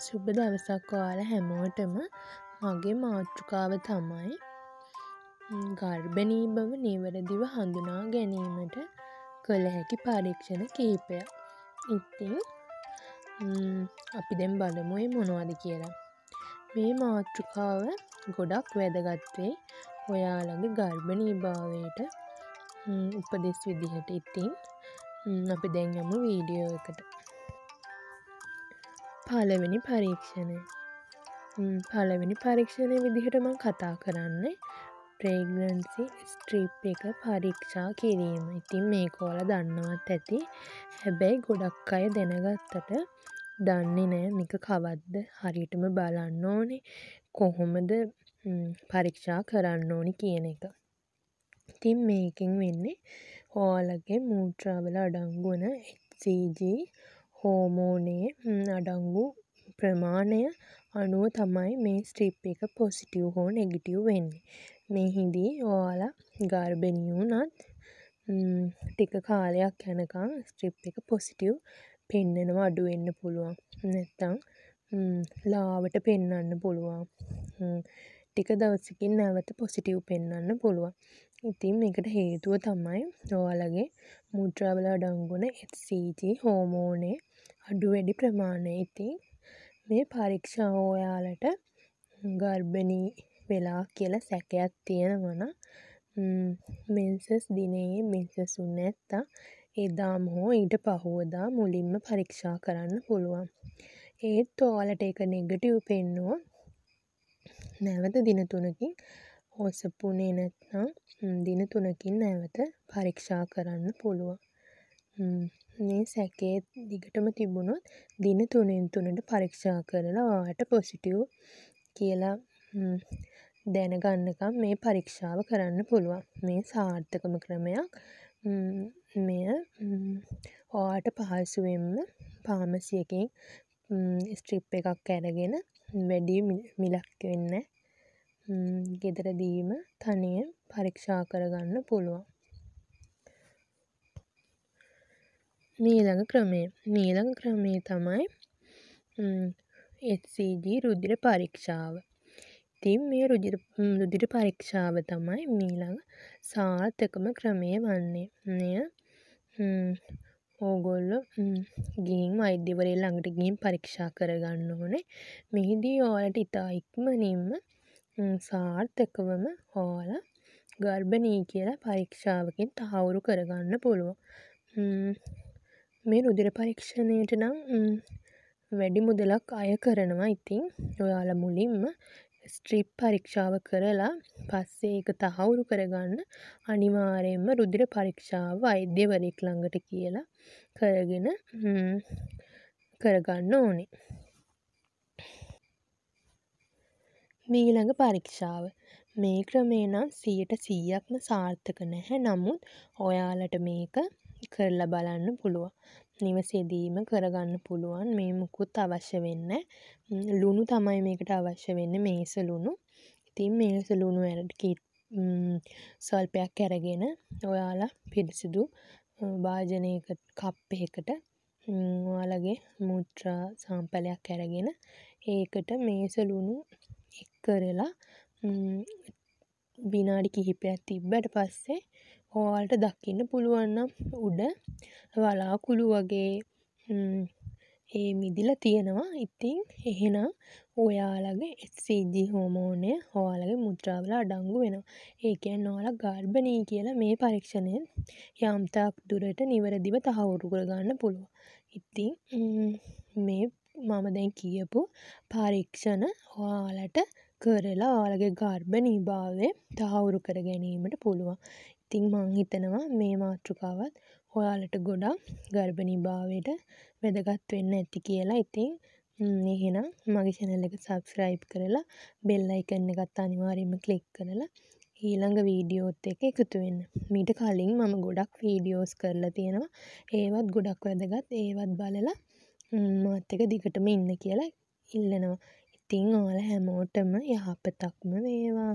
සුබ දවසක් ඔයාලා හැමෝටම මගේ මාතෘකාව තමයි ගර්භනී බව නිවැරදිව හඳුනා ගැනීමට කළ හැකි පරීක්ෂණ කිහිපයක්. ඉතින් අපි දැන් බලමුයි මොනවද කියලා. මේ මාතෘකාව ගොඩක් වැදගත්වේ ඔයාලගේ ගර්භනී භාවයට උපදෙස් විදිහට ඉතින් අපි දැන්යමු වීඩියෝ එකට. පළවෙනි පරීක්ෂණය පළවෙනි පරීක්ෂණය විදිහටම කතා කරන්නේ ප්‍රේග්‍රන්සි ස්ට්‍රීප් එක පරීක්ෂා කිරීම ඉතින් මේ කෝල දන්නවත් ඇති හැබැයි ගොඩක් අය දෙනගත්තට දන්නේ නෑ මික කවද්ද හරිටම බලන්න ඕනේ කොහොමද පරීක්ෂා කරන්න ඕනි කියන එක ඉතින් මේකින් වෙන්නේ හෝලගේ මූට්‍රාවල අඩංගුවන එCG හෝමෝනය අඩංගු ප්‍රමාණය අනුව තමයි මේ ස්ට්‍රිප් එක පොසිටව් හෝ නෙගිටව් වෙන්නේ මෙහිදී ඔයාලා ගර්භනියුනත් ටික කාලයක් යැනකං ස්ට්‍රිප් එක පොසිටව් පෙන්නෙනවා අඩුවෙන්න පුළුවන් නැත්තං ලාවට පෙන්නන්න පුළුවන් ටික දවසකින් නැවත පොසිටව් පෙන්න්න පුළුවන් ඉතින් එකට හේතුව තමයි ඔයාලගේ මුද්‍රාවල අඩංගුණ එCG හෝමෝනේ අඩු වැඩි ප්‍රමාණය ඉතින් මේ පරීක්ෂාව ඔයාලට ගර්භනී වෙලා කියල සැකයක් තියෙනවන මෙන්සස් දිනයේ මෙන්සසුන් ඇත්තා එදාම හෝ ඊට පහෝදා මුලින්ම පරීක්ෂා කරන්න පුළුවන්. ඒත් ඕලට එක නෙගටව් පෙන්නුව නැවත දිනතුනකින් හෝසපුනේ නැත්නම් දිනතුනකින් නැවත පරීක්ෂා කරන්න පුළුවන්. මේ සැකය දිගටම තිබුණොත් දින තුනෙන් තුනට පරීක්ෂා කරලා ඔයාට පොසිටිව් කියලා දැනගන්නකම් මේ පරීක්ෂාව කරන්න පුළුවන්. මේ සාර්ථකම ක්‍රමයක්. මෙය ඔයාට පහසුවෙන්ම ෆාමසි එකෙන් ස්ට්‍රිප් එකක් අරගෙන වැඩි මිලක් වෙන්නේ නෑ. ගෙදරදීම තනියෙන් පරීක්ෂා කරගන්න පුළුවන්. මීළඟ ක්‍රමය මීළඟ ක්‍රමේ තමයි එCG රුධිර පරීක්ෂාව. ඉතින් මේ රුධිර රුධිර පරීක්ෂාව තමයි මීළඟ සාර්ථකම ක්‍රමය වන්නේ. මෙය ඕගොල්ලෝ ගිහින් වෛද්‍යවරයා ළඟට ගිහින් පරීක්ෂා කරගන්න ඕනේ. මෙහිදී ඔයාලට ඉතා ඉක්මනින්ම සාර්ථකවම ඔයාලා ගර්භනී කියලා පරීක්ෂාවකින් තහවුරු කරගන්න පුළුවන්. මේ රුධිර පරීක්ෂණයට නම් වැඩි මුදලක් අය කරනවා ඉතිං ඔයාල මුලින්ම ස්ට්‍රීප් පරීක්ෂාව කරලා පස්සේ ඒක තහවුරු කරගන්න අනිවාරයෙන්ම රුදිර පරීක්ෂාව අෛද්‍යවරෙක් ළඟට කියලා කරගෙන කරගන්න ඕනේ. මීළඟ පරීක්ෂාව මේ ක්‍රමේ නම් සීයට සීයක්ම සාර්ථක නැහැ නමුත් ඔයාලට මේක කරලා බලන්න පුළුවන්. නිවසේදීම කරගන්න පුළුවන්. මේ මොකුත් අවශ්‍ය වෙන්නේ නෑ. ලුණු තමයි මේකට අවශ්‍ය වෙන්නේ මේස ලුණු. ඉතින් මේස ලුණු ස්වල්පයක් අරගෙන ඔයාලා පිරිසිදු භාජනයක කප් එකකට ඔයාලගේ මුත්‍රා සාම්පලයක් අරගෙන ඒකට මේස ලුණු එක් කරලා විනාඩි කිහිපයක් තිබ්බට පස්සේ ඕවාට දකින්න පුළුවන්නම් උඩ වලාකුළු වගේ ඒ මිදිල තියෙනවා ඉතිං එහෙනම් ඔයාලගේ එත්සීජී හෝමෝනය හෝලගේ මුද්‍රාවල අඩංගු වෙනවා ඒකෙන් ඕල ගර්භනී කියලා මේ පරීක්ෂණයෙන් යම්තාක් දුරට නිවැරදිව තහවුරු කරගන්න පුළුව ඉතිං මේ මම දැන් කියපු පරීක්ෂණ ඔයාලට කරලා ආලගේ ගර්භ නීභාවය තහවුරු කර ගැනීමට පුළුවන් ඉතිං මං හිතනවා මේ මාතෘකාවත් ඔයාලට ගොඩක් ගර්භණී භාවයට වැදගත් වෙන්න ඇති කියලා ඉතිං එහෙනම් මගේ channel එක subscribe කරලා bell icon එකත් අනිවාර්යයෙන්ම click කරලා ඊළඟ වීඩියෝත් එක එකතු වෙන්න. මීට කලින් මම ගොඩක් වීඩියෝස් කරලා තියෙනවා. ඒවත් ගොඩක් වැදගත්. ඒවත් බලලා මාත් එක දිගටම ඉන්න කියලා ඉල්ලනවා. ඉතින් ඔයාලා හැමෝටම යහපතක්ම වේවා.